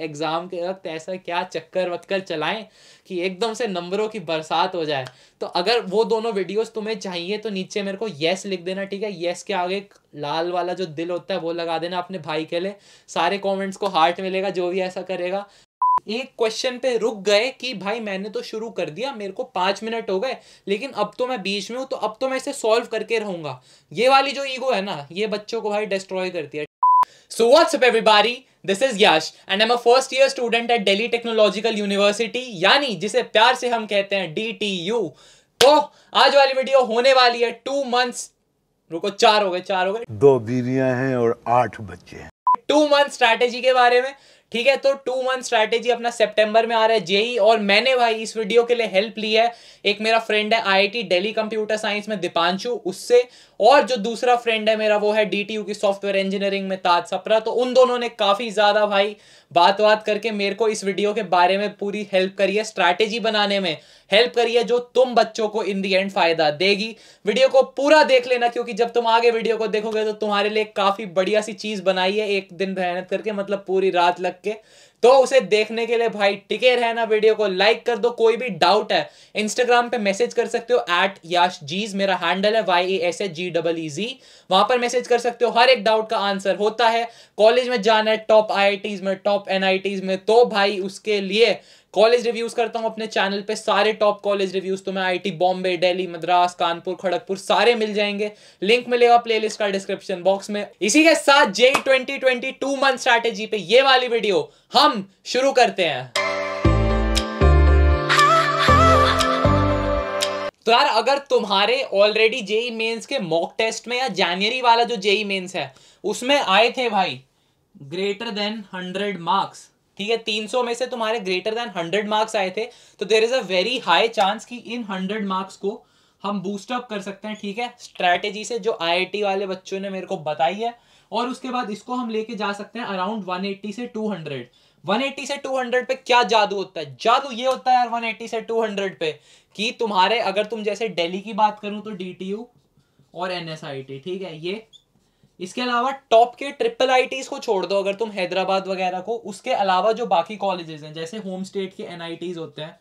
Exam के वक्त ऐसा क्या चक्कर वक्कर चलाएं कि एकदम से नंबरों की बरसात हो जाए तो अगर वो दोनों वीडियोस तुम्हें चाहिए तो नीचे मेरे को यस लिख देना ठीक है यस के आगे लाल वाला जो दिल होता है वो लगा देना अपने भाई के लिए सारे कमेंट्स को हार्ट मिलेगा जो भी ऐसा करेगा एक क्वेश्चन पे रुक गए कि भाई मैंने तो शुरू कर दिया मेरे को पांच मिनट हो गए लेकिन अब तो मैं बीच में हूँ तो अब तो मैं इसे सॉल्व करके रहूंगा ये वाली जो ईगो है ना ये बच्चों को भाई डिस्ट्रॉय करती है So what's up everybody? This is Yash and I'm a first year student at Delhi Technological University यानी जिसे प्यार से हम कहते हैं DTU. तो आज वाली वीडियो होने वाली है टू मंथ्स रुको चार हो गए चार हो गए दो बीवियां हैं और आठ बच्चे हैं टू मंथ स्ट्रैटेजी के बारे में ठीक है तो टू मंथ स्ट्रैटेजी अपना सितंबर में आ रहा है जेई और मैंने भाई इस वीडियो के लिए हेल्प ली है एक मेरा फ्रेंड है आईआईटी दिल्ली कंप्यूटर साइंस में दीपांशु उससे और जो दूसरा फ्रेंड है मेरा वो है डीटीयू की सॉफ्टवेयर इंजीनियरिंग में ताज सप्रा तो उन दोनों ने काफ़ी ज़्यादा भाई बात बात करके मेरे को इस वीडियो के बारे में पूरी हेल्प करिए स्ट्रैटेजी बनाने में हेल्प करिए जो तुम बच्चों को इन दी एंड फायदा देगी वीडियो को पूरा देख लेना क्योंकि जब तुम आगे वीडियो को देखोगे तो तुम्हारे लिए काफ़ी बढ़िया सी चीज़ बनाई है एक दिन मेहनत करके मतलब पूरी रात लग के तो उसे देखने के लिए भाई टिके रहना वीडियो को लाइक कर दो कोई भी डाउट है इंस्टाग्राम पे मैसेज कर सकते हो एट याश जीज मेरा हैंडल है Y A S H G double E G वहां पर मैसेज कर सकते हो हर एक डाउट का आंसर होता है कॉलेज में जाना है टॉप आई में टॉप एन में तो भाई उसके लिए कॉलेज रिव्यूज करता हूँ अपने चैनल पे सारे टॉप कॉलेज रिव्यूज तुम्हें आईटी बॉम्बे दिल्ली मद्रास कानपुर खड़गपुर सारे मिल जाएंगे लिंक मिलेगा प्लेलिस्ट का डिस्क्रिप्शन बॉक्स में इसी के साथ J twenty twenty two month strategy पे ये वाली वीडियो हम शुरू करते हैं तो यार अगर तुम्हारे ऑलरेडी जेई मेंस के मॉक टेस्ट में या जनवरी वाला जो जेई मेंस e है उसमें आए थे भाई ग्रेटर देन हंड्रेड मार्क्स ठीक है 300 में से तुम्हारे ग्रेटर देन 100 मार्क्स आए थे तो there is a very high chance कि इन 100 मार्क्स को हम बूस्टअप कर सकते हैं ठीक है स्ट्रैटेजी से जो आई वाले बच्चों ने मेरे को बताई है और उसके बाद इसको हम लेके जा सकते हैं अराउंड वन से टू 180 से 200 पे क्या जादू होता है जादू ये होता है यार 180 से 200 पे कि तुम्हारे अगर तुम जैसे दिल्ली की बात करूं तो डी और एन ठीक है ये इसके अलावा टॉप के ट्रिपल आईटीज को छोड़ दो अगर तुम हैदराबाद वगैरह को उसके अलावा जो बाकी कॉलेजेस हैं जैसे होम स्टेट के एनआईटीज होते हैं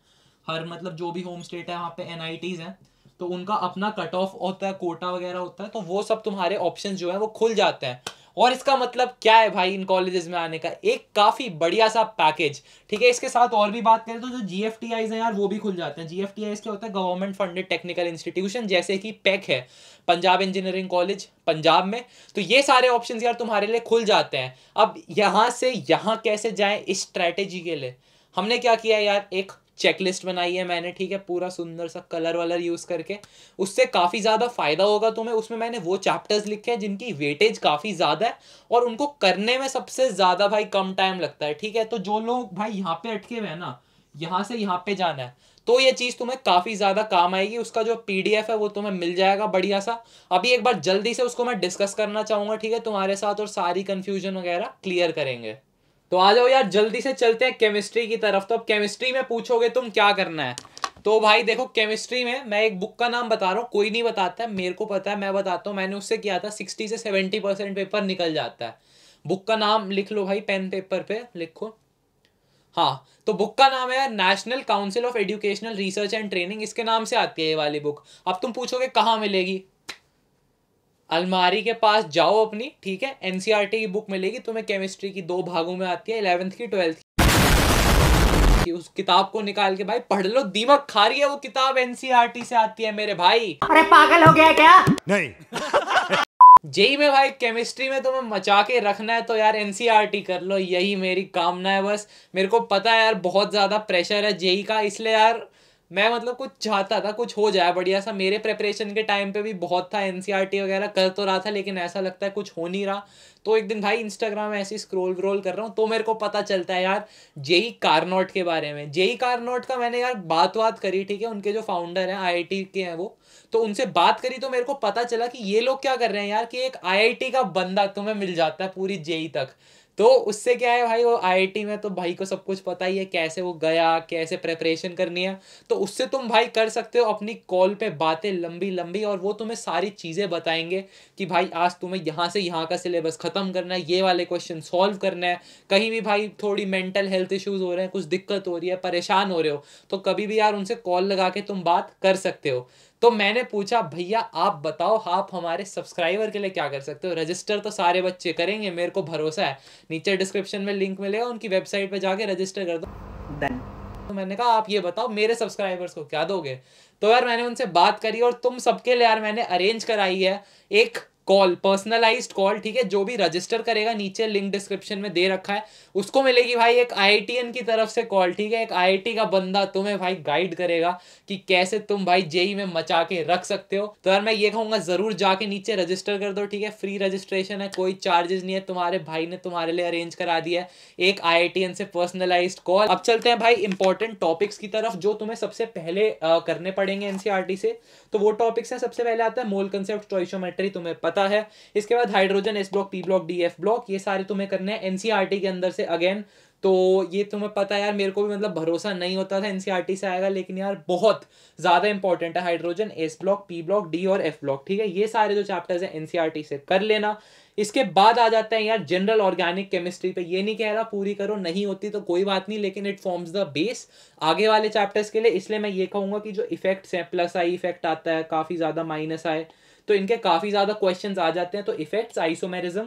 हर मतलब जो भी होम स्टेट है वहाँ पे एनआईटीज हैं तो उनका अपना कट ऑफ होता है कोटा वगैरह होता है तो वो सब तुम्हारे ऑप्शन जो है वो खुल जाते हैं और इसका मतलब क्या है भाई इन कॉलेजेस में आने का एक काफ़ी बढ़िया सा पैकेज ठीक है इसके साथ और भी बात करें तो जो जी एफ टी आईज है यार वो भी खुल जाते हैं जी एफ टी आईज क्या होता है गवर्नमेंट फंडेड टेक्निकल इंस्टीट्यूशन जैसे कि पैक e है पंजाब इंजीनियरिंग कॉलेज पंजाब में तो ये सारे ऑप्शन यार तुम्हारे लिए खुल जाते हैं अब यहां से यहां कैसे जाए इस स्ट्रैटेजी के लिए हमने क्या किया यार एक चेकलिस्ट बनाई है मैंने ठीक है पूरा सुंदर सा कलर वलर यूज़ करके उससे काफ़ी ज़्यादा फ़ायदा होगा तुम्हें उसमें मैंने वो चैप्टर्स लिखे हैं जिनकी वेटेज काफ़ी ज़्यादा है और उनको करने में सबसे ज़्यादा भाई कम टाइम लगता है ठीक है तो जो लोग भाई यहाँ पे अटके हुए हैं ना यहाँ से यहाँ पे जाना है तो ये चीज़ तुम्हें काफ़ी ज़्यादा काम आएगी उसका जो पीडीएफ है वो तुम्हें मिल जाएगा बढ़िया सा अभी एक बार जल्दी से उसको मैं डिस्कस करना चाहूंगा ठीक है तुम्हारे साथ और सारी कंफ्यूजन वगैरह क्लियर करेंगे तो आ जाओ यार जल्दी से चलते हैं केमिस्ट्री की तरफ तो अब केमिस्ट्री में पूछोगे तुम क्या करना है तो भाई देखो केमिस्ट्री में मैं एक बुक का नाम बता रहा हूँ कोई नहीं बताता है मेरे को पता है मैं बताता हूँ मैंने उससे किया था सिक्सटी से सेवेंटी परसेंट पेपर निकल जाता है बुक का नाम लिख लो भाई पेन पेपर पे लिखो हाँ तो बुक का नाम है national council of educational research and training इसके नाम से आती है ये वाली बुक अब तुम पूछोगे कहाँ मिलेगी अलमारी के पास जाओ अपनी ठीक है एनसीआर e की बुक मिलेगी तुम्हें केमिस्ट्री की दो भागों में आती है इलेवेंथ की ट्वेल्थ की उस किताब को निकाल के भाई पढ़ लो दीमक खा रही है वो किताब एनसीईआरटी e से आती है मेरे भाई अरे पागल हो गया क्या नहीं जेई में भाई केमिस्ट्री में तुम्हें मचा के रखना है तो यार एनसीईआरटी e कर लो यही मेरी कामना है बस मेरे को पता है यार बहुत ज़्यादा प्रेशर है जेई का इसलिए यार मैं मतलब कुछ चाहता था कुछ हो जाए बढ़िया सा मेरे प्रेपरेशन के टाइम पे भी बहुत था एन e वगैरह कर तो रहा था लेकिन ऐसा लगता है कुछ हो नहीं रहा तो एक दिन भाई इंस्टाग्राम ऐसे स्क्रोल व्रोल कर रहा हूँ तो मेरे को पता चलता है यार जेई कारनोट के बारे में जेई कारनोट का मैंने यार बात बात करी ठीक है उनके जो फाउंडर हैं आई के हैं वो तो उनसे बात करी तो मेरे को पता चला कि ये लोग क्या कर रहे हैं यार कि एक आई का बंदा तुम्हें मिल जाता है पूरी जेई तक तो उससे क्या है भाई वो आईआईटी में तो भाई को सब कुछ पता ही है कैसे वो गया कैसे प्रेपरेशन करनी है तो उससे तुम भाई कर सकते हो अपनी कॉल पे बातें लंबी लंबी और वो तुम्हें सारी चीज़ें बताएंगे कि भाई आज तुम्हें यहाँ से यहाँ का सिलेबस ख़त्म करना है ये वाले क्वेश्चन सॉल्व करना है कहीं भी भाई थोड़ी मेंटल हेल्थ इश्यूज़ हो रहे हैं कुछ दिक्कत हो रही है परेशान हो रहे हो तो कभी भी यार उनसे कॉल लगा के तुम बात कर सकते हो तो मैंने पूछा भैया आप बताओ आप हमारे सब्सक्राइबर के लिए क्या कर सकते हो रजिस्टर तो सारे बच्चे करेंगे मेरे को भरोसा है नीचे डिस्क्रिप्शन में लिंक मिलेगा उनकी वेबसाइट पर जाके रजिस्टर कर दो देन तो मैंने कहा आप ये बताओ मेरे सब्सक्राइबर्स को क्या दोगे तो यार मैंने उनसे बात करी और तुम सबके लिए यार मैंने अरेंज कराई है एक कॉल पर्सनलाइज कॉल ठीक है जो भी रजिस्टर करेगा नीचे लिंक डिस्क्रिप्शन में दे रखा है उसको मिलेगी भाई एक आई की तरफ से कॉल ठीक है एक आई का बंदा तुम्हें भाई गाइड करेगा कि कैसे तुम भाई जेई में मचा के रख सकते हो तो यार मैं ये कहूंगा जरूर जाके नीचे रजिस्टर कर दो ठीक है फ्री रजिस्ट्रेशन है कोई चार्जेस नहीं है तुम्हारे भाई ने तुम्हारे लिए अरेंज करा दिया है एक आई से पर्सनलाइज कॉल अब चलते हैं भाई इंपॉर्टेंट टॉपिक्स की तरफ जो तुम्हें सबसे पहले करने पड़ेंगे एनसीआरटी e से तो वो टॉपिक्स है सबसे पहले आता है मोल कंसेप्ट टॉइशोमेट्री तुम्हें पता पता है इसके बाद hydrogen S block P block D F block ये सारे तुम्हें करने हैं एनसीईआरटी e के अंदर से अगेन तो ये तुम्हें पता है यार मेरे को भी मतलब भरोसा नहीं होता था एनसीईआरटी e से आएगा लेकिन यार बहुत ज़्यादा इंपॉर्टेंट है hydrogen S block P block D और एफ ब्लॉक ठीक है ये सारे जो चैप्टर्स हैं एनसीईआरटी e से कर लेना इसके बाद आ जाते हैं यार जनरल ऑर्गेनिक केमिस्ट्री पे ये नहीं कह रहा पूरी करो नहीं होती तो कोई बात नहीं लेकिन इट फॉर्म्स द बेस आगे वाले चैप्टर्स के लिए इसलिए मैं ये कहूँगा कि जो इफेक्ट्स हैं प्लस आई इफेक्ट आता है काफ़ी ज़्यादा माइनस आए तो इनके काफ़ी ज़्यादा क्वेश्चन आ जाते हैं तो इफेक्ट्स आइसोमेरिज्म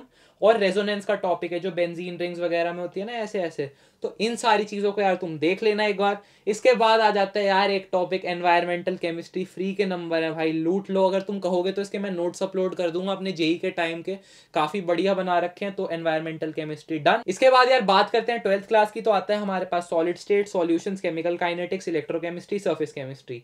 और रेजोनेंस का टॉपिक है जो बेंजीन रिंग्स वगैरह में होती है ना ऐसे ऐसे तो इन सारी चीज़ों को यार तुम देख लेना एक बार इसके बाद आ जाता है यार एक टॉपिक एनवायरमेंटल केमिस्ट्री फ्री के नंबर है भाई लूट लो अगर तुम कहोगे तो इसके मैं नोट्स अपलोड कर दूंगा अपने जेई e के टाइम के काफ़ी बढ़िया बना रखे हैं तो एनवायरमेंटल केमिस्ट्री डन इसके बाद यार बात करते हैं ट्वेल्थ क्लास की तो आता है हमारे पास solid state solutions chemical kinetics chemistry surface chemistry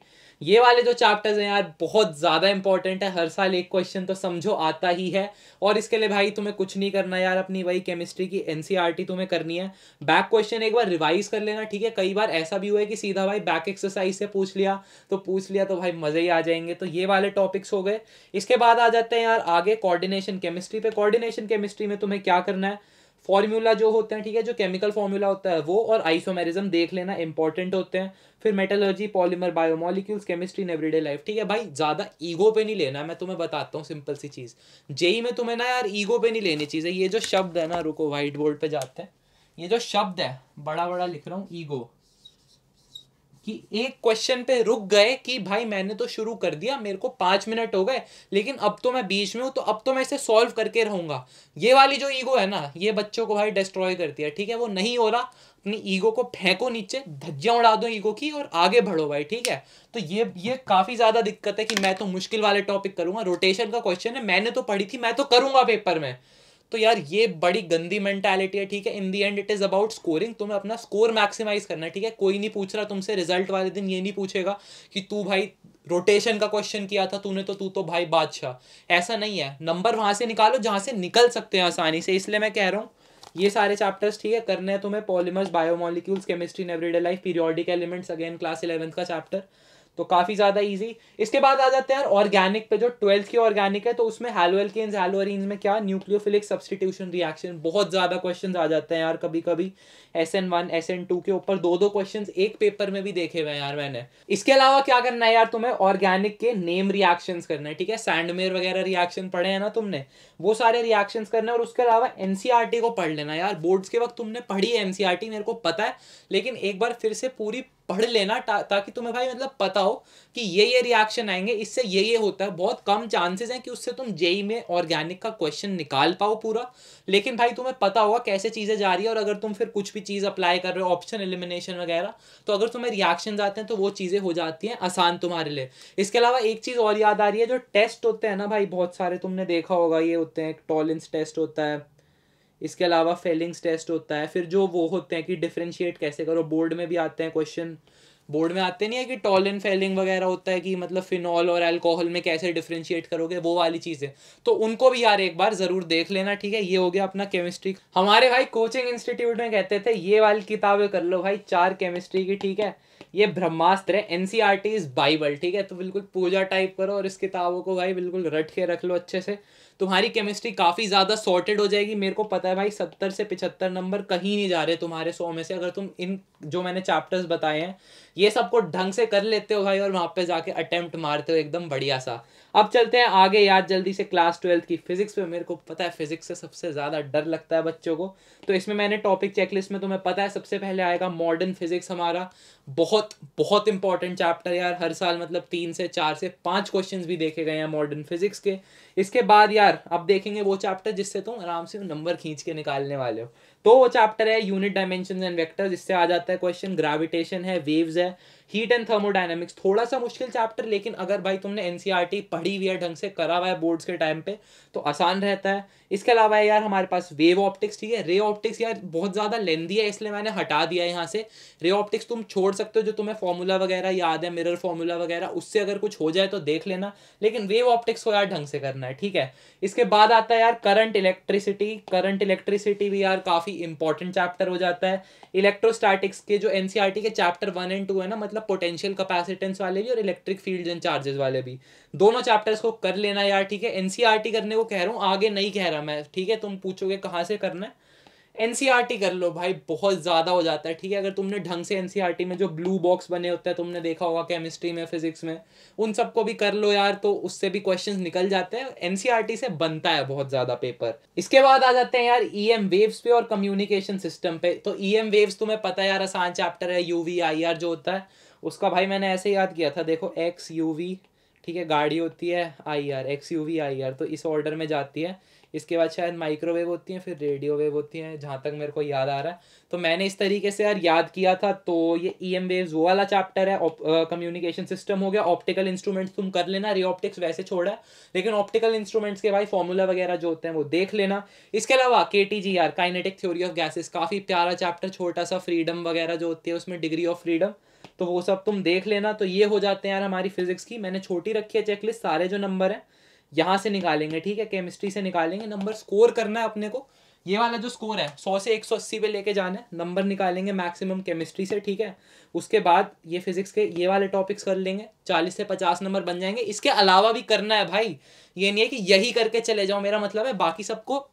ये वाले जो चैप्टर्स हैं यार बहुत ज़्यादा इंपॉर्टेंट है हर साल एक क्वेश्चन तो समझो आता ही है और इसके लिए भाई तुम्हें कुछ नहीं करना यार अपनी वही केमिस्ट्री की एनसीईआरटी e तुम्हें करनी है बैक क्वेश्चन क्वेश्चन एक बार रिवाइज कर लेना ठीक है कई बार ऐसा भी हुआ है कि सीधा भाई बैक एक्सरसाइज से पूछ लिया तो पूछ लिया तो भाई मज़े ही आ जाएंगे तो ये वाले टॉपिक्स हो गए इसके बाद आ जाते हैं यार आगे कोऑर्डिनेशन केमिस्ट्री पे कोऑर्डिनेशन केमिस्ट्री में तुम्हें क्या करना है फॉर्मूला जो होते हैं ठीक है जो केमिकल फॉर्मूला होता है वो और आइसोमेरिज्म देख लेना इंपॉर्टेंट होते हैं फिर metallurgy polymer biomolecules chemistry in everyday life ठीक है भाई ज़्यादा ईगो पे नहीं लेना मैं तुम्हें बताता हूँ सिंपल सी चीज़ जेई में तुम्हें ना यार ईगो पे नहीं लेनी चीज़ें ये जो शब्द है ना रुको वाइट बोर्ड पर जाते हैं ये जो शब्द है बड़ा बड़ा लिख रहा हूँ ईगो कि एक क्वेश्चन पे रुक गए कि भाई मैंने तो शुरू कर दिया मेरे को पांच मिनट हो गए लेकिन अब तो मैं बीच में हूं तो अब तो मैं इसे सॉल्व करके रहूंगा ये वाली जो ईगो है ना ये बच्चों को भाई डिस्ट्रॉय करती है ठीक है वो नहीं हो रहा अपनी ईगो को फेंको नीचे धज्जियां उड़ा दो ईगो की और आगे बढ़ो भाई ठीक है तो ये ये काफ़ी ज़्यादा दिक्कत है कि मैं तो मुश्किल वाले टॉपिक करूंगा रोटेशन का क्वेश्चन है मैंने तो पढ़ी थी मैं तो करूंगा पेपर में तो यार ये बड़ी गंदी मेंटालिटी है ठीक है in the end it is about scoring तुम्हें अपना स्कोर मैक्सिमाइज करना है ठीक है कोई नहीं पूछ रहा तुमसे रिजल्ट वाले दिन ये नहीं पूछेगा कि तू भाई रोटेशन का क्वेश्चन किया था तूने तो तू तो भाई बादशाह ऐसा नहीं है नंबर वहां से निकालो जहां से निकल सकते हैं आसानी से इसलिए मैं कह रहा हूँ ये सारे चैप्टर्स ठीक है करने हैं तुम्हें polymers biomolecules chemistry in everyday life periodic elements again class eleventh का चैप्टर तो काफ़ी ज़्यादा ईजी इसके बाद आ जाते हैं ऑर्गेनिक पे जो ट्वेल्थ की ऑर्गेनिक है तो उसमें हेलोएल्केन्स हेलोअरीन्स में क्या न्यूक्लियोफिलिक सब्सटीट्यूशन रिएक्शन बहुत ज़्यादा क्वेश्चन आ जाते हैं यार कभी कभी S N one S N two के ऊपर दो दो क्वेश्चन एक पेपर में भी देखे हुए यार मैंने इसके अलावा क्या करना है यार तुम्हें ऑर्गेनिक के नेम रिएक्शन करना है ठीक है सैंडमेर वगैरह रिएक्शन पढ़े हैं ना तुमने वो सारे रिएक्शन करने और उसके अलावा एनसीआर e को पढ़ लेना यार बोर्ड्स के वक्त तुमने पढ़ी है एनसीआर e मेरे को पता है लेकिन एक बार फिर से पूरी पढ़ लेना ताकि तुम्हें भाई मतलब पता हो कि ये ये रिएक्शन आएंगे इससे ये ये होता है बहुत कम चांसेस हैं कि उससे तुम जेई e में ऑर्गेनिक का क्वेश्चन निकाल पाओ पूरा लेकिन भाई तुम्हें पता होगा कैसे चीज़ें जा रही है और अगर तुम फिर कुछ भी चीज़ अप्लाई कर रहे हो ऑप्शन एलिमिनेशन वगैरह तो अगर तुम्हें रिएक्शन आते हैं तो वो चीज़ें हो जाती हैं आसान तुम्हारे लिए इसके अलावा एक चीज़ और याद आ रही है जो टेस्ट होते हैं ना भाई बहुत सारे तुमने देखा होगा ये होते हैं टॉलेंस टेस्ट होता है इसके अलावा फेलिंग्स टेस्ट होता है फिर जो वो होते हैं कि डिफ्रेंशिएट कैसे करो बोर्ड में भी आते हैं क्वेश्चन बोर्ड में आते नहीं है कि टॉल एंड फेलिंग वगैरह होता है कि मतलब फिनॉल और अल्कोहल में कैसे डिफ्रेंशिएट करोगे वो वाली चीज़ें तो उनको भी यार एक बार ज़रूर देख लेना ठीक है ये हो गया अपना केमिस्ट्री हमारे भाई कोचिंग इंस्टीट्यूट में कहते थे ये वाली किताबें कर लो भाई चार केमिस्ट्री की ठीक है ये ब्रह्मास्त्र है N C R T is Bible ठीक है तो बिल्कुल पूजा टाइप करो और इस किताबों को भाई बिल्कुल रट के रख लो अच्छे से तुम्हारी केमिस्ट्री काफ़ी ज़्यादा सॉर्टेड हो जाएगी मेरे को पता है भाई सत्तर से पिछहत्तर नंबर कहीं नहीं जा रहे तुम्हारे सौ में से अगर तुम इन जो मैंने चैप्टर्स बताए हैं ये सबको ढंग से कर लेते हो भाई और वहाँ पे जाके अटेम्प्ट मारते हो एकदम बढ़िया सा अब चलते हैं आगे याद जल्दी से क्लास ट्वेल्थ की फिजिक्स पे मेरे को पता है फिजिक्स से सबसे ज़्यादा डर लगता है बच्चों को तो इसमें मैंने टॉपिक चेकलिस्ट में तुम्हें पता है सबसे पहले आएगा मॉडर्न फिजिक्स हमारा बहुत बहुत इंपॉर्टेंट चैप्टर यार हर साल मतलब तीन से चार से पांच क्वेश्चन भी देखे गए हैं मॉडर्न फिजिक्स के इसके बाद यार अब देखेंगे वो चैप्टर जिससे तुम आराम से नंबर खींच के निकालने वाले हो तो वो चैप्टर है यूनिट डायमेंशन एंड वेक्टर्स इससे आ जाता है क्वेश्चन ग्रेविटेशन है वेव्स है हीट एंड थर्मोडाइनमिक्स थोड़ा सा मुश्किल चैप्टर लेकिन अगर भाई तुमने एनसीईआरटी e पढ़ी हुई है ढंग से करा हुआ है बोर्ड्स के टाइम पे तो आसान रहता है इसके अलावा है यार हमारे पास वेव ऑप्टिक्स ठीक है रे ऑप्टिक्स यार बहुत ज़्यादा लेंदी है इसलिए मैंने हटा दिया है यहाँ से रे ऑप्टिक्स तुम छोड़ सकते हो जो तुम्हें फॉर्मूला वगैरह याद है मिरर फॉर्मूला वगैरह उससे अगर कुछ हो जाए तो देख लेना लेकिन वेव ऑप्टिक्स को यार ढंग से करना है ठीक है इसके बाद आता है यार करंट इलेक्ट्रिसिटी करंट इलेक्ट्रिसिटी भी यार काफ़ी काफ़ी इंपॉर्टेंट चैप्टर हो जाता है इलेक्ट्रोस्टैटिक्स के जो एनसीईआरटी e के चैप्टर वन एंड टू है ना मतलब पोटेंशियल कैपेसिटेंस वाले भी और इलेक्ट्रिक फील्ड एंड चार्जेस वाले भी दोनों चैप्टर्स को कर लेना यार ठीक है एनसीईआरटी e करने को कह रहा हूँ आगे नहीं कह रहा मैं ठीक है तुम पूछोगे कहाँ से करना है एनसीआर e कर लो भाई बहुत ज़्यादा हो जाता है ठीक है अगर तुमने ढंग से एनसीआर e में जो ब्लू बॉक्स बने होते हैं तुमने देखा होगा केमिस्ट्री में फिजिक्स में उन सबको भी कर लो यार तो उससे भी क्वेश्चन निकल जाते हैं एनसीआर e से बनता है बहुत ज़्यादा पेपर इसके बाद आ जाते हैं यार ई एम वेव्स पे और कम्युनिकेशन सिस्टम पे तो ई एम वेव्स तुम्हें पता है यार आसान चैप्टर है यू वी आई आर जो होता है उसका भाई मैंने ऐसे याद किया था देखो एक्स यू वी ठीक है गाड़ी होती है I R X U V I R तो इस ऑर्डर में जाती है इसके बाद शायद माइक्रोवेव होती हैं फिर रेडियो वेव होती हैं जहाँ तक मेरे को याद आ रहा है तो मैंने इस तरीके से यार याद किया था तो ये ई एम वेव वो वाला चैप्टर है कम्युनिकेशन सिस्टम हो गया ऑप्टिकल इंस्ट्रूमेंट्स तुम कर लेना रिओप्टिक्स वैसे छोड़ा है लेकिन ऑप्टिकल इंस्ट्रूमेंट्स के भाई फॉर्मूला वगैरह जो होते हैं वो देख लेना इसके अलावा K T G or kinetic theory of gases काफ़ी प्यारा चैप्टर छोटा सा फ्रीडम वगैरह जो होती है उसमें डिग्री ऑफ फ्रीडम तो वो सब तुम देख लेना तो ये हो जाते हैं यार हमारी फिजिक्स की मैंने छोटी रखी है चेकलिस्ट सारे जो नंबर हैं यहाँ से निकालेंगे ठीक है केमिस्ट्री से निकालेंगे नंबर स्कोर करना है अपने को ये वाला जो स्कोर है सौ से एक सौ अस्सी पे लेके जाना है नंबर निकालेंगे मैक्सिमम केमिस्ट्री से ठीक है उसके बाद ये फिजिक्स के ये वाले टॉपिक्स कर लेंगे चालीस से पचास नंबर बन जाएंगे इसके अलावा भी करना है भाई ये नहीं है कि यही करके चले जाओ मेरा मतलब है बाकी सबको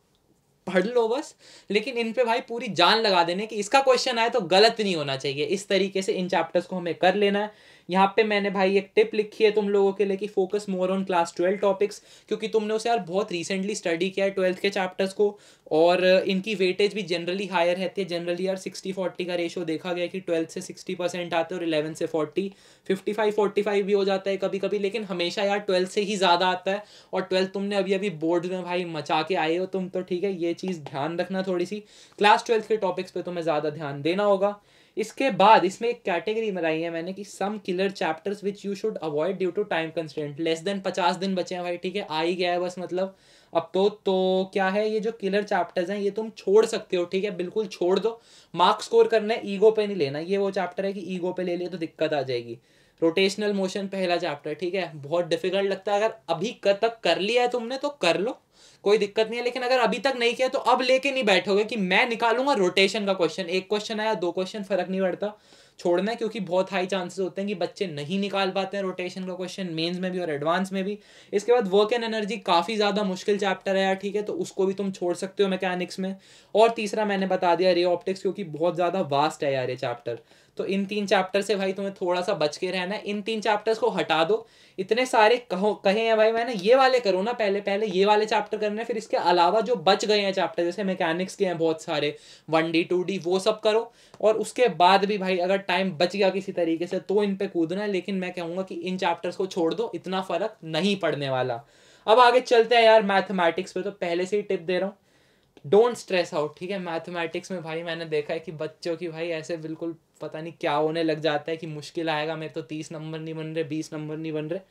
पढ़ लो बस लेकिन इन पे भाई पूरी जान लगा देने कि इसका क्वेश्चन आए तो गलत नहीं होना चाहिए इस तरीके से इन चैप्टर्स को हमें कर लेना है यहाँ पे मैंने भाई एक टिप लिखी है तुम लोगों के लिए कि focus more on class twelve topics क्योंकि तुमने उसे यार बहुत रिसेंटली स्टडी किया है ट्वेल्थ के चैप्टर्स को और इनकी वेटेज भी जनरली हायर रहती है जनरली यार सिक्सटी फोर्टी का रेशो देखा गया कि ट्वेल्थ से सिक्सटी परसेंट आते हैं और इलेवन से forty fifty five forty five भी हो जाता है कभी कभी लेकिन हमेशा यार ट्वेल्थ से ही ज़्यादा आता है और ट्वेल्थ तुमने अभी अभी बोर्ड में भाई मचा के आए हो तुम तो ठीक है ये चीज़ ध्यान रखना थोड़ी सी क्लास ट्वेल्थ के टॉपिक्स पर तुम्हें ज़्यादा ध्यान देना होगा इसके बाद इसमें एक कैटेगरी बनाई है मैंने कि some killer chapters which you should avoid due to time constant less than पचास दिन बचे हैं भाई ठीक है आ ही गया है बस मतलब अब तो तो क्या है ये जो किलर चैप्टर्स हैं ये तुम छोड़ सकते हो ठीक है बिल्कुल छोड़ दो मार्क्स स्कोर करना है ईगो पे नहीं लेना ये वो चैप्टर है कि ईगो पे ले लिए तो दिक्कत आ जाएगी रोटेशनल मोशन पहला चैप्टर ठीक है बहुत डिफिकल्ट लगता है अगर अभी तक कर लिया है तुमने तो कर लो कोई दिक्कत नहीं है लेकिन अगर अभी तक नहीं किया तो अब लेके नहीं बैठोगे कि मैं निकालूंगा रोटेशन का क्वेश्चन एक क्वेश्चन आया दो क्वेश्चन फर्क नहीं पड़ता छोड़ना है क्योंकि बहुत हाई चांसेस होते हैं कि बच्चे नहीं निकाल पाते हैं रोटेशन का क्वेश्चन मेंस में भी और एडवांस में भी इसके बाद वर्क एंड एनर्जी काफ़ी ज़्यादा मुश्किल चैप्टर है यार ठीक है तो उसको भी तुम छोड़ सकते हो मैकेनिक्स में और तीसरा मैंने बता दिया रे ऑप्टिक्स क्योंकि बहुत ज़्यादा वास्ट है यार ये चैप्टर तो इन तीन चैप्टर से भाई तुम्हें थोड़ा सा बच के रहना है इन तीन चैप्टर्स को हटा दो इतने सारे कहो कहे हैं भाई मैंने ये वाले करो ना पहले पहले ये वाले चैप्टर करने फिर इसके अलावा जो बच गए हैं चैप्टर जैसे मैकेनिक्स के हैं बहुत सारे वन डी टू डी वो सब करो और उसके बाद भी भाई अगर टाइम बच गया किसी तरीके से तो इन पर कूदना है लेकिन मैं कहूँगा कि इन चैप्टर्स को छोड़ दो इतना फ़र्क नहीं पड़ने वाला अब आगे चलते हैं यार मैथमेटिक्स पे तो पहले से ही टिप दे रहा हूँ डोंट स्ट्रेस आउट ठीक है मैथमेटिक्स में भाई मैंने देखा है कि बच्चों की भाई ऐसे बिल्कुल पता नहीं क्या होने लग जाता है कि मुश्किल आएगा मेरे तो तीस नंबर नहीं बन रहे बीस नंबर नहीं बन रहे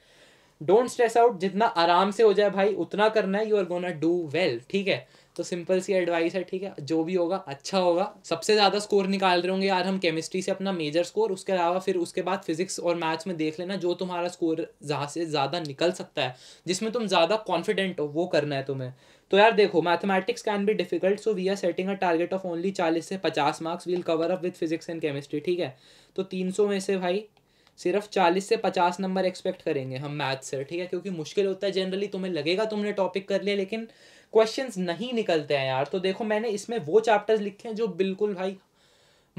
डोंट स्ट्रेस आउट जितना आराम से हो जाए भाई उतना करना है you are gonna do well ठीक है तो सिंपल सी एडवाइस है ठीक है जो भी होगा अच्छा होगा सबसे ज़्यादा स्कोर निकाल रहे होंगे यार हम केमिस्ट्री से अपना मेजर स्कोर उसके अलावा फिर उसके बाद फिजिक्स और मैथ्स में देख लेना जो तुम्हारा स्कोर जहाँ से ज़्यादा निकल सकता है जिसमें तुम ज़्यादा कॉन्फिडेंट हो वो करना है तुम्हें तो यार देखो mathematics can be difficult so we are setting a target of only चालीस से पचास marks we'll cover up with physics and chemistry ठीक है तो तीन सौ में से भाई सिर्फ चालीस से पचास नंबर एक्सपेक्ट करेंगे हम मैथ से ठीक है क्योंकि मुश्किल होता है जनरली तुम्हें लगेगा तुमने टॉपिक कर लिया लेकिन क्वेश्चंस नहीं निकलते हैं यार तो देखो मैंने इसमें वो चैप्टर्स लिखे हैं जो बिल्कुल भाई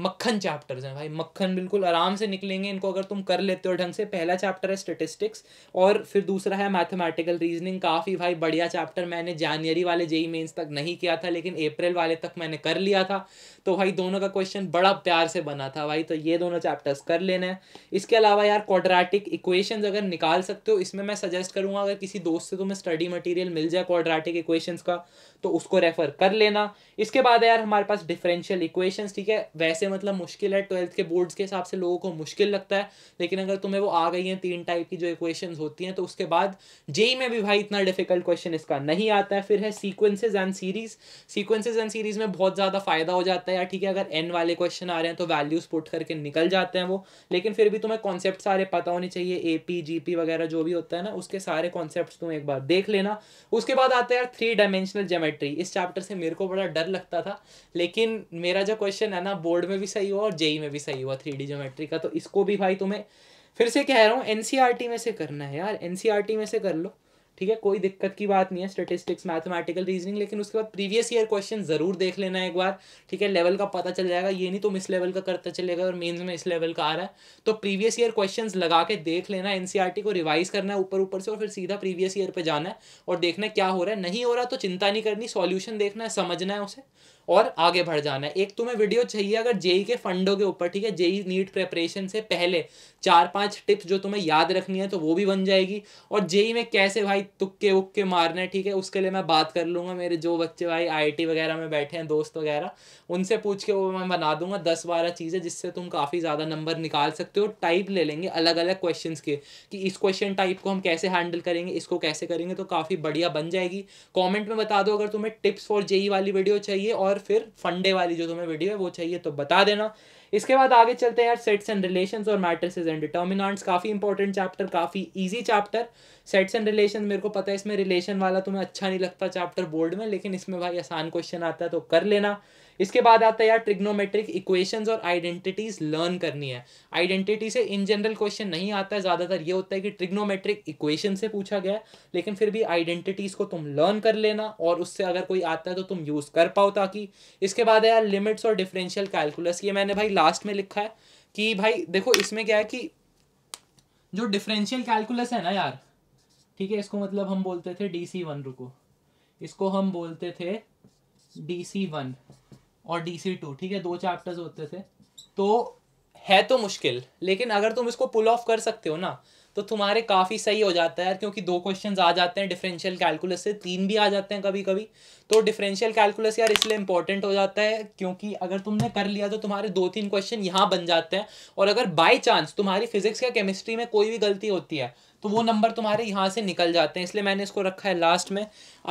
मक्खन चैप्टर्स हैं भाई मक्खन बिल्कुल आराम से निकलेंगे इनको अगर तुम कर लेते हो ढंग से पहला चैप्टर है स्टेटिस्टिक्स और फिर दूसरा है मैथमेटिकल रीजनिंग काफ़ी भाई बढ़िया चैप्टर मैंने जनवरी वाले जेई मेन्स तक नहीं किया था लेकिन अप्रैल वाले तक मैंने कर लिया था तो भाई दोनों का क्वेश्चन बड़ा प्यार से बना था भाई तो ये दोनों चैप्टर्स कर लेना है इसके अलावा यार क्वाड्रेटिक इक्वेशन अगर निकाल सकते हो इसमें मैं सजेस्ट करूँगा अगर किसी दोस्त से तुम्हें स्टडी मटीरियल मिल जाए क्वाड्रेटिक इक्वेशन का तो उसको रेफर कर लेना इसके बाद यार हमारे पास डिफरेंशियल इक्वेशंस ठीक है वैसे मतलब मुश्किल है ट्वेल्थ के बोर्ड्स के हिसाब से लोगों को मुश्किल लगता है लेकिन अगर तुम्हें वो आ गई हैं तीन टाइप की जो इक्वेशन होती हैं तो उसके बाद जेई में भी भाई इतना डिफिकल्ट क्वेश्चन इसका नहीं आता है फिर है sequences and series sequences and series में बहुत ज़्यादा फायदा हो जाता है या ठीक है अगर एन वाले क्वेश्चन आ रहे हैं तो वैल्यूज पुट करके निकल जाते हैं वो लेकिन फिर भी तुम्हें कॉन्सेप्ट सारे पता होने चाहिए ए पी जी पी वगैरह जो भी होता है ना उसके सारे कॉन्सेप्ट तुम एक बार देख लेना उसके बाद आता है यार थ्री डायमेंशनल जोमेट्री इस चैप्टर से मेरे को बड़ा डर लगता था लेकिन मेरा जो क्वेश्चन है ना बोर्ड में में भी सही हुआ और जेई में भी सही हुआ थ्री डी ज्योमेट्री का तो इसको भी भाई तुम्हें फिर से कह रहा हूँ एन e में से करना है यार एन e में से कर लो ठीक है कोई दिक्कत की बात नहीं है स्टेटिस्टिक्स मैथमेटिकल रीजनिंग लेकिन उसके बाद प्रीवियस ईयर क्वेश्चन जरूर देख लेना एक बार ठीक है लेवल का पता चल जाएगा ये नहीं तुम इस लेवल का करता चलेगा और मेंस में इस लेवल का आ रहा है तो प्रीवियस ईयर क्वेश्चंस लगा के देख लेना एनसीईआरटी e को रिवाइज करना है ऊपर ऊपर से और फिर सीधा प्रीवियस ईयर पर जाना है और देखना है क्या हो रहा है नहीं हो रहा तो चिंता नहीं करनी सॉल्यूशन देखना है समझना है उसे और आगे बढ़ जाना है एक तुम्हें वीडियो चाहिए अगर जेई के फंडों के ऊपर ठीक है जेई नीट प्रेपरेशन से पहले चार पांच टिप्स जो तुम्हें याद रखनी है तो वो भी बन जाएगी और जेई में कैसे भाई तुक्के उक्के मारने ठीक है उसके लिए मैं बात कर लूँगा मेरे जो बच्चे भाई आई वगैरह में बैठे हैं दोस्त वगैरह उनसे पूछ के वो मैं बना दूंगा दस बारह चीज़ें जिससे तुम काफ़ी ज़्यादा नंबर निकाल सकते हो टाइप ले लेंगे अलग अलग क्वेश्चन के कि इस क्वेश्चन टाइप को हम कैसे हैंडल करेंगे इसको कैसे करेंगे तो काफ़ी बढ़िया बन जाएगी कॉमेंट में बता दो अगर तुम्हें टिप्स फॉर जेई वाली वीडियो चाहिए और और फिर फंडे वाली जो तुम्हें वीडियो है वो चाहिए तो बता देना इसके बाद आगे चलते हैं यार सेट्स एंड रिलेशंस और मैट्रिसेस एंड डिटर्मिनेंट्स काफ़ी इंपॉर्टेंट चैप्टर काफ़ी easy chapter sets and relation मेरे को पता है इसमें रिलेशन वाला तुम्हें अच्छा नहीं लगता चैप्टर बोर्ड में लेकिन इसमें भाई आसान क्वेश्चन आता है तो कर लेना इसके बाद आता है यार ट्रिग्नोमेट्रिक इक्वेशंस और आइडेंटिटीज लर्न करनी है आइडेंटिटी से इन जनरल क्वेश्चन नहीं आता है ज़्यादातर ये होता है कि ट्रिग्नोमेट्रिक इक्वेशन से पूछा गया है लेकिन फिर भी आइडेंटिटीज़ को तुम लर्न कर लेना और उससे अगर कोई आता है तो तुम यूज़ कर पाओ ताकि इसके बाद है यार लिमिट्स और डिफरेंशियल कैलकुलस ये मैंने भाई लास्ट में लिखा है कि भाई देखो इसमें क्या है कि जो डिफरेंशियल कैलकुलस है ना यार ठीक है इसको मतलब हम बोलते थे डी सी वन रुको इसको हम बोलते थे डी सी वन और डी सी टू ठीक है दो चैप्टर्स होते थे तो है तो मुश्किल लेकिन अगर तुम इसको पुल ऑफ कर सकते हो ना तो तुम्हारे काफ़ी सही हो जाता है यार क्योंकि दो क्वेश्चन आ जाते हैं डिफरेंशियल कैलकुलस से तीन भी आ जाते हैं कभी कभी तो डिफरेंशियल कैलकुलस यार इसलिए इंपॉर्टेंट हो जाता है क्योंकि अगर तुमने कर लिया तो तुम्हारे दो तीन क्वेश्चन यहाँ बन जाते हैं और अगर बाई चांस तुम्हारी फिजिक्स या केमिस्ट्री में कोई भी गलती होती है तो वो नंबर तुम्हारे यहाँ से निकल जाते हैं इसलिए मैंने इसको रखा है लास्ट में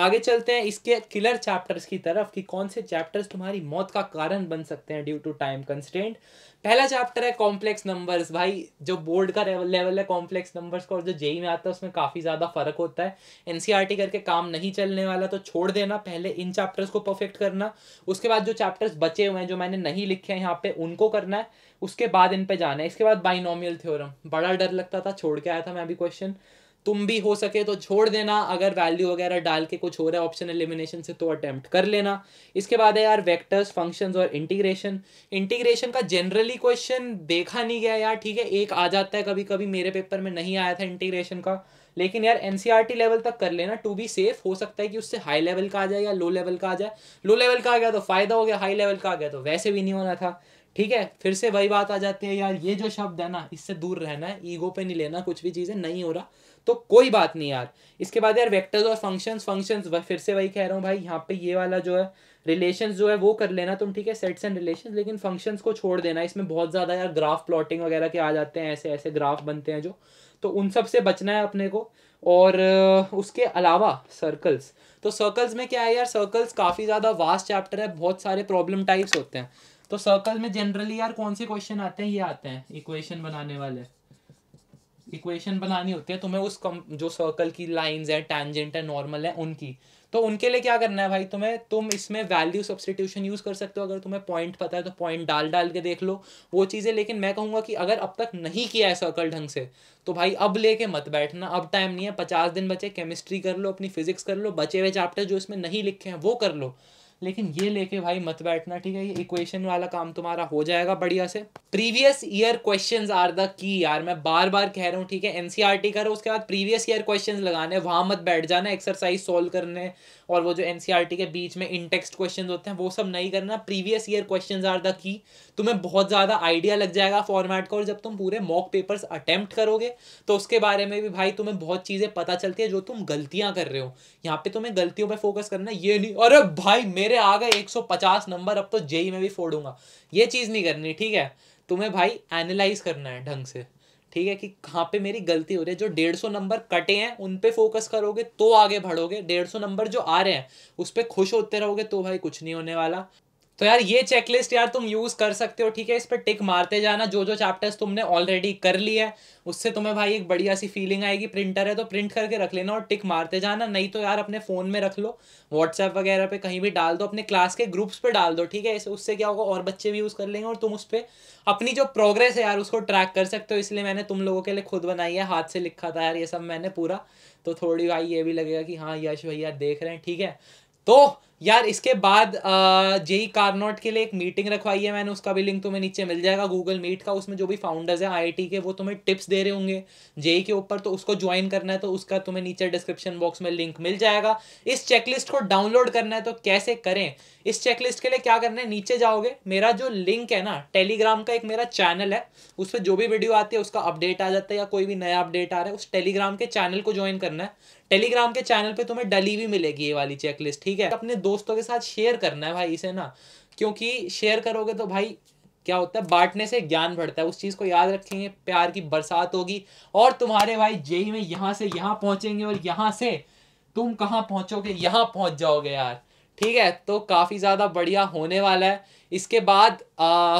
आगे चलते हैं इसके किलर चैप्टर्स की तरफ कि कौन से चैप्टर्स तुम्हारी मौत का कारण बन सकते हैं ड्यू टू टाइम कंस्टेंट पहला चैप्टर है कॉम्प्लेक्स नंबर्स भाई जो बोर्ड का लेवल है कॉम्प्लेक्स नंबर्स का और जो जेई में आता है उसमें काफ़ी ज़्यादा फर्क होता है एन e करके काम नहीं चलने वाला तो छोड़ देना पहले इन चैप्टर्स को परफेक्ट करना उसके बाद जो चैप्टर्स बचे हुए हैं जो मैंने नहीं लिखे हैं यहाँ पे उनको करना है उसके बाद इन पे जाना है इसके बाद बाइनोमियल थ्योरम बड़ा डर लगता था छोड़ के आया था मैं भी क्वेश्चन तुम भी हो सके तो छोड़ देना अगर वैल्यू वगैरह डाल के कुछ हो रहा है ऑप्शन एलिमिनेशन से तो अटेम्प्ट कर लेना इसके बाद है यार वेक्टर्स फंक्शंस और इंटीग्रेशन इंटीग्रेशन का जनरली क्वेश्चन देखा नहीं गया यार ठीक है एक आ जाता है कभी कभी मेरे पेपर में नहीं आया था इंटीग्रेशन का लेकिन यार एन लेवल e तक कर लेना टू बी सेफ हो सकता है कि उससे हाई लेवल का आ जाए या लो लेवल का आ जाए लो लेवल का आ गया तो फ़ायदा हो गया हाई लेवल का आ गया तो वैसे भी नहीं होना था ठीक है फिर से वही बात आ जाती है यार ये जो शब्द है ना इससे दूर रहना है ईगो पे नहीं लेना कुछ भी चीज़ें नहीं हो रहा तो कोई बात नहीं यार इसके बाद यार वेक्टर्स और फंक्शंस फंक्शंस फिर से वही कह रहा हूँ भाई यहाँ पे ये वाला जो है रिलेशंस जो है वो कर लेना तुम ठीक है सेट्स एंड रिलेशंस लेकिन फंक्शंस को छोड़ देना इसमें बहुत ज़्यादा यार ग्राफ प्लॉटिंग वगैरह के आ जाते हैं ऐसे ऐसे ग्राफ बनते हैं जो तो उन सब से बचना है अपने को और उसके अलावा सर्कल्स तो सर्कल्स में क्या है यार सर्कल्स काफ़ी ज़्यादा वास्ट चैप्टर है बहुत सारे प्रॉब्लम टाइप्स होते हैं तो सर्कल में जनरली यार कौन से क्वेश्चन आते हैं ये आते हैं इक्वेशन बनाने वाले इक्वेशन बनानी होती है तुम्हें उस कम जो सर्कल की लाइंस है टैंजेंट है नॉर्मल है उनकी तो उनके लिए क्या करना है भाई तुम्हें तुम इसमें वैल्यू सब्सटीट्यूशन यूज़ कर सकते हो अगर तुम्हें पॉइंट पता है तो पॉइंट डाल डाल के देख लो वो चीज़ें लेकिन मैं कहूँगा कि अगर अब तक नहीं किया है सर्कल ढंग से तो भाई अब लेके मत बैठना अब टाइम नहीं है पचास दिन बचे केमिस्ट्री कर लो अपनी फिजिक्स कर लो बचे हुए चैप्टर जो इसमें नहीं लिखे हैं वो कर लो लेकिन ये लेके भाई मत बैठना ठीक है ये इक्वेशन वाला काम तुम्हारा हो जाएगा बढ़िया से previous year question are the key यार मैं बार बार कह रहा हूँ ठीक है एनसीआरटी e करो उसके बाद प्रीवियस ईयर क्वेश्चन लगाने वहां मत बैठ जाना एक्सरसाइज सोल्व करने और वो जो एन e के बीच में इनटेक्स्ट क्वेश्चन होते हैं वो सब नहीं करना previous year question are the key तुम्हें बहुत ज़्यादा आइडिया लग जाएगा फॉर्मेट का और जब तुम पूरे मॉक पेपर्स अटैम्प्ट करोगे तो उसके बारे में भी भाई तुम्हें बहुत चीज़ें पता चलती है जो तुम गलतियाँ कर रहे हो यहाँ पे तुम्हें गलतियों पर फोकस करना ये नहीं अरे भाई मेरे आ गए एक नंबर अब तो जेई में भी फोड़ूंगा ये चीज़ नहीं करनी ठीक है तुम्हें भाई एनालाइज करना है ढंग से ठीक है कि कहाँ पे मेरी गलती हो रही है जो डेढ़ सौ नंबर कटे हैं उन पे फोकस करोगे तो आगे बढ़ोगे डेढ़ सौ नंबर जो आ रहे हैं उस पर खुश होते रहोगे तो भाई कुछ नहीं होने वाला तो यार ये चेकलिस्ट यार तुम यूज़ कर सकते हो ठीक है इस पर टिक मारते जाना जो जो चैप्टर्स तुमने ऑलरेडी कर लिया है उससे तुम्हें भाई एक बढ़िया सी फीलिंग आएगी प्रिंटर है तो प्रिंट करके रख लेना और टिक मारते जाना नहीं तो यार अपने फ़ोन में रख लो व्हाट्सएप वगैरह पे कहीं भी डाल दो अपने क्लास के ग्रुप्स पे डाल दो ठीक है उससे क्या होगा और बच्चे भी यूज़ कर लेंगे और तुम उस पर अपनी जो प्रोग्रेस है यार उसको ट्रैक कर सकते हो इसलिए मैंने तुम लोगों के लिए खुद बनाई है हाथ से लिखा था यार ये सब मैंने पूरा तो थोड़ी भाई ये भी लगेगा कि हाँ यश भैया देख रहे हैं ठीक है तो यार इसके बाद जेई कारनोट के लिए एक मीटिंग रखवाई है मैंने उसका भी लिंक तुम्हें नीचे मिल जाएगा गूगल मीट का उसमें जो भी फाउंडर्स हैं आईआईटी के वो तुम्हें टिप्स दे रहे होंगे जेई के ऊपर तो उसको ज्वाइन करना है तो उसका तुम्हें नीचे डिस्क्रिप्शन बॉक्स में लिंक मिल जाएगा इस चेकलिस्ट को डाउनलोड करना है तो कैसे करें इस चेकलिस्ट के लिए क्या करना है नीचे जाओगे मेरा जो लिंक है ना टेलीग्राम का एक मेरा चैनल है उस पर जो भी वीडियो आती है उसका अपडेट आ जाता है या कोई भी नया अपडेट आ रहा है उस टेलीग्राम के चैनल को ज्वाइन करना है टेलीग्राम के चैनल पे तुम्हें डली भी मिलेगी ये वाली चेकलिस्ट ठीक है अपने दोस्तों के साथ शेयर करना है भाई इसे ना क्योंकि शेयर करोगे तो भाई क्या होता है बांटने से ज्ञान बढ़ता है उस चीज़ को याद रखेंगे प्यार की बरसात होगी और तुम्हारे भाई जेई में यहाँ से यहाँ पहुँचेंगे और यहाँ से तुम कहाँ पहुँचोगे यहाँ पहुँच जाओगे यार ठीक है तो काफ़ी ज़्यादा बढ़िया होने वाला है इसके बाद आ,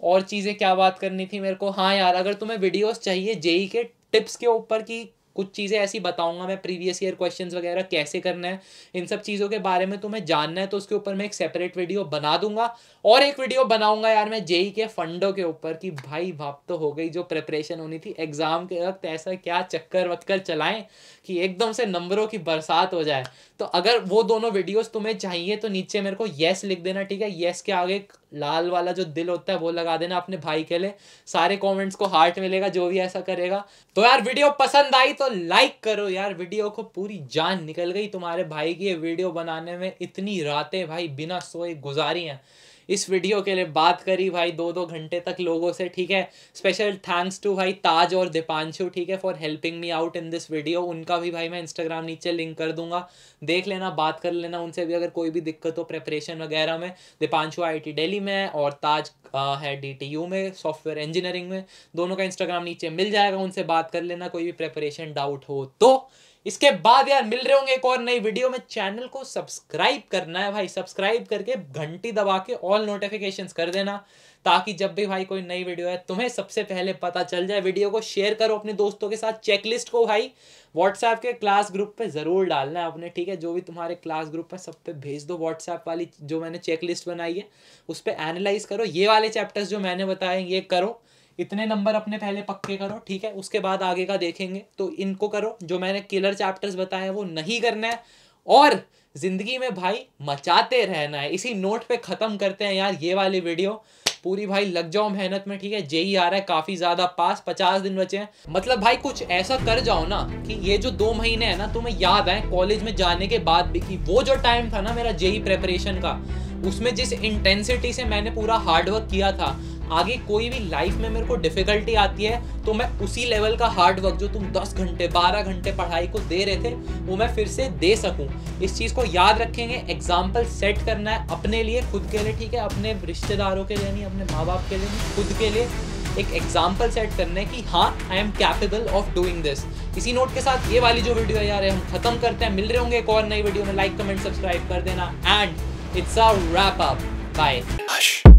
और चीज़ें क्या बात करनी थी मेरे को हाँ यार अगर तुम्हें वीडियोस चाहिए जेई के टिप्स के ऊपर की कुछ चीज़ें ऐसी बताऊंगा मैं प्रीवियस ईयर क्वेश्चंस वगैरह कैसे करना है इन सब चीज़ों के बारे में तुम्हें जानना है तो उसके ऊपर मैं एक सेपरेट वीडियो बना दूंगा और एक वीडियो बनाऊंगा यार मैं जेई के फंडों के ऊपर कि भाई भाप तो हो गई जो प्रिपरेशन होनी थी एग्जाम के वक्त ऐसा क्या चक्कर वक्कर चलाएं कि एकदम से नंबरों की बरसात हो जाए तो अगर वो दोनों वीडियोस तुम्हें चाहिए तो नीचे मेरे को यस लिख देना ठीक है यस के आगे लाल वाला जो दिल होता है वो लगा देना अपने भाई के लिए सारे कॉमेंट्स को हार्ट मिलेगा जो भी ऐसा करेगा तो यार वीडियो पसंद आई तो लाइक करो यार वीडियो को पूरी जान निकल गई तुम्हारे भाई की वीडियो बनाने में इतनी रातें भाई बिना सोए गुजारी हैं इस वीडियो के लिए बात करी भाई दो दो घंटे तक लोगों से ठीक है स्पेशल थैंक्स टू भाई ताज और दीपांशु ठीक है for helping me out in this video उनका भी भाई मैं इंस्टाग्राम नीचे लिंक कर दूंगा देख लेना बात कर लेना उनसे भी अगर कोई भी दिक्कत हो प्रेपरेशन वगैरह में दीपांशु आई दिल्ली में और ताज आ, है डी में सॉफ्टवेयर इंजीनियरिंग में दोनों का इंस्टाग्राम नीचे मिल जाएगा उनसे बात कर लेना कोई भी प्रेपरेशन डाउट हो तो इसके बाद यार मिल रहे होंगे एक और नई वीडियो में चैनल को सब्सक्राइब करना है भाई सब्सक्राइब करके घंटी दबा के ऑल नोटिफिकेशंस कर देना ताकि जब भी भाई कोई नई वीडियो है तुम्हें सबसे पहले पता चल जाए वीडियो को शेयर करो अपने दोस्तों के साथ चेकलिस्ट को भाई व्हाट्सएप के क्लास ग्रुप पे ज़रूर डालना है आपने ठीक है जो भी तुम्हारे क्लास ग्रुप है सब पे भेज दो व्हाट्सएप वाली जो मैंने चेकलिस्ट बनाई है उस पर एनालाइज करो ये वाले चैप्टर्स जो मैंने बताए ये करो इतने नंबर अपने पहले पक्के करो ठीक है उसके बाद आगे का देखेंगे तो इनको करो जो मैंने किलर चैप्टर्स बताए वो नहीं करना है और ज़िंदगी में भाई मचाते रहना है इसी नोट पे ख़त्म करते हैं यार ये वाली वीडियो पूरी भाई लग जाओ मेहनत में ठीक है जेई आ रहा है काफी ज्यादा पास पचास दिन बचे हैं मतलब भाई कुछ ऐसा कर जाओ ना कि ये जो दो महीने है ना तुम्हें याद आए कॉलेज में जाने के बाद भी कि वो जो टाइम था ना मेरा जेई प्रेपरेशन का उसमें जिस इंटेंसिटी से मैंने पूरा हार्डवर्क किया था आगे कोई भी लाइफ में मेरे को डिफिकल्टी आती है तो मैं उसी लेवल का हार्ड वर्क जो तुम 10 घंटे 12 घंटे पढ़ाई को दे रहे थे वो मैं फिर से दे सकूं इस चीज़ को याद रखेंगे एग्जाम्पल सेट करना है अपने लिए खुद के लिए ठीक है अपने रिश्तेदारों के लिए नहीं अपने माँ बाप के लिए नहीं खुद के लिए एक एग्जाम्पल सेट करना है कि हाँ I am capable of doing this इसी नोट के साथ ये वाली जो वीडियो है यार हम खत्म करते हैं मिल रहे होंगे एक और नई वीडियो में लाइक कमेंट सब्सक्राइब कर देना and it's a wrap up bye